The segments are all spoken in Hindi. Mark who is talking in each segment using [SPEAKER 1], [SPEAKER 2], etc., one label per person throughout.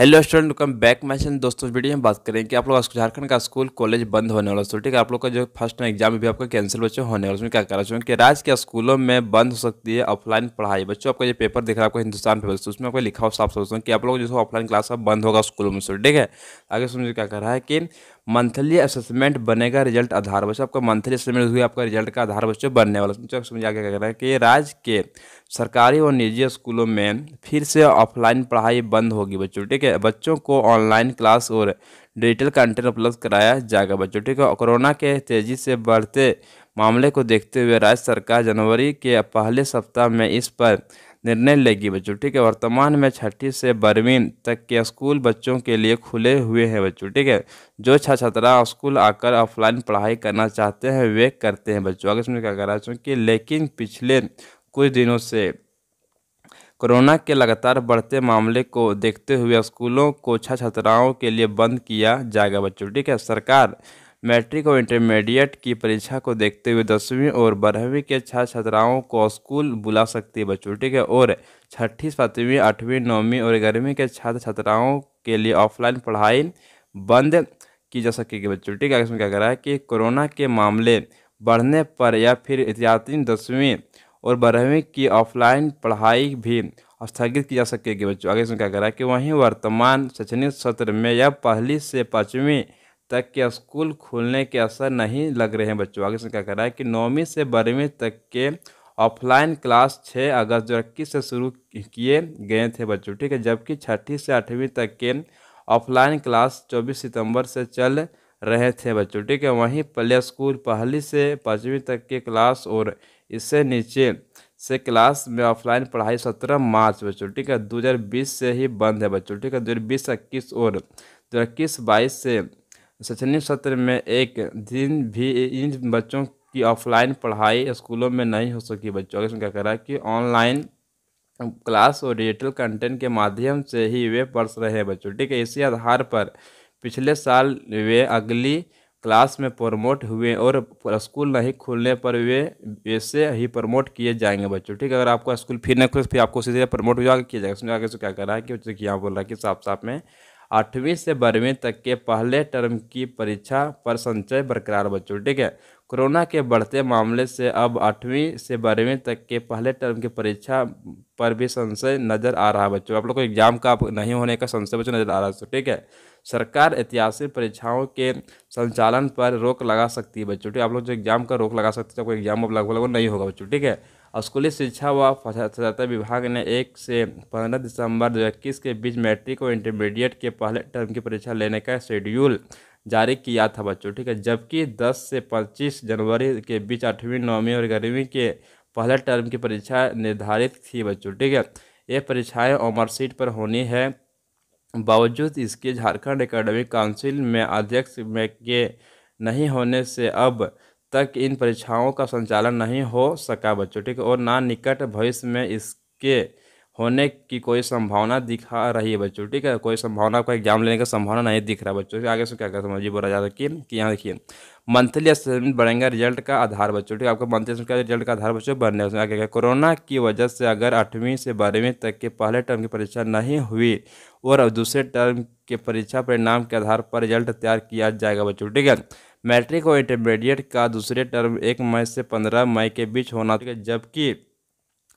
[SPEAKER 1] hello student come back message दोस्तों वीडियो में बात करें कि आप लोग झारखंड का स्कूल कॉलेज बंद होने वाला है ठीक है आप लोग का जो फर्स्ट टाइम एग्जाम भी आपका कैंसिल बच्चों होने वाला उसमें क्या कर रहा है कि राज्य के स्कूलों में बंद हो सकती है ऑफलाइन पढ़ाई बच्चों आपका जो पेपर दिख रहा है आपको हिंदुस्तान पेपर तो उसमें आपको लिखा हुआ साफ सोचता हूँ कि आप लोग जो ऑफलाइन क्लास बंद होगा स्कूलों में ठीक है आगे समझिए क्या कर रहा है कि मंथली असेसमेंट बनेगा रिजल्ट आधार बच्चों आपका मंथली असेसमेंट हुई आपका रिजल्ट का आधार बच्चों बनने वाला तो समझ आगे क्या कह रहे हैं कि राज्य के सरकारी और निजी स्कूलों में फिर से ऑफलाइन पढ़ाई बंद होगी बच्चों ठीक है बच्चों को ऑनलाइन क्लास और डिजिटल कंटेंट उपलब्ध कराया जाएगा बच्चों ठीक है कोरोना के तेज़ी से बढ़ते मामले को देखते हुए राज्य सरकार जनवरी के पहले सप्ताह में इस पर निर्णय लेगी बच्चों ठीक है वर्तमान में छठी से बारहवीं तक के स्कूल बच्चों के लिए खुले हुए हैं बच्चों ठीक है जो छात्र छात्रा स्कूल आकर ऑफलाइन पढ़ाई करना चाहते हैं वे करते हैं बच्चों अगर इसमें क्या कह रहा है चूँकि लेकिन पिछले कुछ दिनों से कोरोना के लगातार बढ़ते मामले को देखते हुए स्कूलों को छात्र छात्राओं के लिए बंद किया जाएगा बच्चों ठीक है सरकार मैट्रिक और इंटरमीडिएट की परीक्षा को देखते हुए दसवीं और बारहवीं के छात्र छात्राओं को स्कूल बुला सकती है बच्चों ठीक है और छठी सातवीं आठवीं नौवीं और ग्यारहवीं के छात्र छात्राओं के लिए ऑफलाइन पढ़ाई बंद की जा सकेगी बच्चों ठीक है इसमें क्या रहा है कि कोरोना के मामले बढ़ने पर या फिर एहतियाती दसवीं और बारहवीं की ऑफलाइन पढ़ाई भी स्थगित की जा सकेगी बच्चों आगे इसमें क्या रहा है कि वहीं वर्तमान शैक्षणिक सत्र में या पहली से पाँचवीं तक के स्कूल खुलने के असर नहीं लग रहे हैं बच्चों आगे इसमें क्या कह रहा है कि नौवीं से बारहवीं तक के ऑफलाइन क्लास 6 अगस्त दो इक्कीस से शुरू किए गए थे बच्चों ठीक है जबकि छठी से आठवीं तक के ऑफलाइन क्लास 24 सितंबर से चल रहे थे बच्चों ठीक है वहीं प्ले स्कूल पहली से पाँचवीं तक के क्लास और इससे नीचे से क्लास में ऑफलाइन पढ़ाई सत्रह मार्च बच्चों ठीक है दो से ही बंद है बच्चों ठीक है दो हज़ार और दो हज़ार से शैक्षणिक सत्र में एक दिन भी इन बच्चों की ऑफलाइन पढ़ाई स्कूलों में नहीं हो सकी बच्चों का क्या कह रहा है कि ऑनलाइन क्लास और डिजिटल कंटेंट के माध्यम से ही वे पढ़ रहे हैं बच्चों ठीक है इसी आधार पर पिछले साल वे अगली क्लास में प्रमोट हुए और स्कूल नहीं खुलने पर वे वैसे ही प्रमोट किए जाएंगे बच्चों ठीक है अगर आपका स्कूल फिर नहीं खुले फिर आपको सीधे प्रमोट हुआ किया जाएगा उसमें आगे से क्या कर रहा है कि यहाँ बोल रहा है कि साफ साफ में आठवीं से बारहवीं तक के पहले टर्म की परीक्षा पर संचय बरकरार बच्चों ठीक है कोरोना के बढ़ते मामले से अब आठवीं से बारहवीं तक के पहले टर्म की परीक्षा पर भी संशय नज़र आ रहा है बच्चों आप लोग को एग्जाम का नहीं होने का संशय बच्चों नज़र आ रहा है ठीक है सरकार ऐतिहासिक परीक्षाओं के संचालन पर रोक लगा सकती है बच्चों ठीक है आप लोग जो एग्जाम का रोक लगा सकते हैं तो आपको एग्जाम अब लगभग लगभग नहीं होगा बच्चों ठीक है स्कूली शिक्षा व साक्षरता विभाग ने एक से पंद्रह दिसंबर दो के बीच मैट्रिक और इंटरमीडिएट के पहले टर्म की परीक्षा लेने का शेड्यूल जारी किया था बच्चों ठीक है जबकि 10 से 25 जनवरी के बीच आठवीं नौवीं और ग्यारहवीं के पहले टर्म की परीक्षा निर्धारित थी बच्चों ठीक है ये परीक्षाएं ओमर सीट पर होनी है बावजूद इसके झारखंड एकेडमिक काउंसिल में अध्यक्ष में के नहीं होने से अब तक इन परीक्षाओं का संचालन नहीं हो सका बच्चों ठीक और ना निकट भविष्य में इसके होने की कोई संभावना दिखा रही है बच्चों ठीक है कोई संभावना आपका एग्जाम लेने का संभावना नहीं दिख रहा बच्चों आगे से क्या क्या समझिए बोला जा सकती है कि यहाँ देखिए मंथली असेसमेंट बढ़ेगा रिजल्ट का आधार बच्चों ठीक है आपका मंथली असेसमेंट का रिजल्ट का आधार बच्चों बढ़ने आगे क्या कोरोना की वजह से अगर आठवीं से बारहवीं तक के पहले टर्म की परीक्षा नहीं हुई और दूसरे टर्म के परीक्षा परिणाम के आधार पर रिजल्ट तैयार किया जाएगा बच्चों ठीक है मैट्रिक और इंटरमीडिएट का दूसरे टर्म एक मई से पंद्रह मई के बीच होना जबकि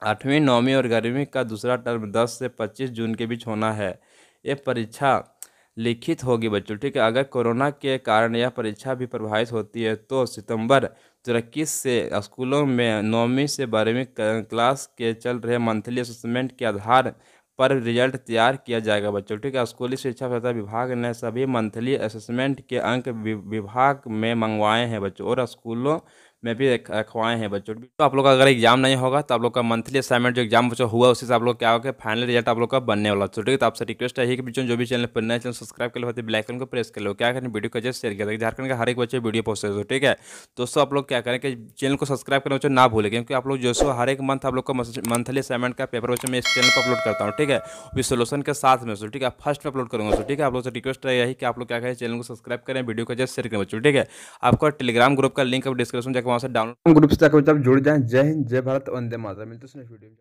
[SPEAKER 1] आठवीं नौवीं और ग्यारहवीं का दूसरा टर्म दस से पच्चीस जून के बीच होना है ये परीक्षा लिखित होगी बच्चों ठीक है अगर कोरोना के कारण यह परीक्षा भी प्रभावित होती है तो सितंबर तिरक्कीस से स्कूलों में नौवीं से बारहवीं क्लास के चल रहे मंथली असेसमेंट के आधार पर रिजल्ट तैयार किया जाएगा बच्चों ठीक है स्कूली शिक्षा सहायता विभाग ने सभी मंथली असेसमेंट के अंक विभाग में मंगवाए हैं बच्चों और स्कूलों में भी रखवाए हैं बच्चों तो आप लोग का अगर एग्जाम नहीं होगा तो आप लोग का मंथली असाइनमेंट जो एग्जाम बच्चों हुआ से आप लोग क्या होगा फाइनल रिजल्ट आप लोग का बनने वाला तो ठीक है तो आपसे रिक्वेस्ट है कि बच्चों जो भी चैनल पर नए चैनल सब्सक्राइब कर लो होते ब्लैकन को प्रेस कर लो क्या करें वीडियो का जैसे शेयर कर झारखंड का हर एक बच्चे वीडियो पोस्ट करो ठीक है दोस्तों आप लोग क्या करें कि चैनल को सब्सक्राइब करना बच्चों ना भूलें क्योंकि आप लोग जो हर एक मंथ आप लोग का मंथली असाइनमेंट का पेपर बच्चों मैं इस चैनल पर अपलोड करता हूँ ठीक है विद सोल्यूशन के साथ में ठीक है फर्स्ट में अपलोड करूँगा ठीक है आप लोग से रिक्वेस्ट है कि आप लोग क्या करें चैनल को सब्सक्राइब करें वीडियो को जैसे शेयर करें बच्चों ठीक है आपका टेलीग्राम ग्रुप का लिंक आप डिस्क्रिप्शन जगह वहाँ से डाउनलोड ग्रुप से जुड़ जाए जय हिंद जय भारत वंदे माता मिलते हैं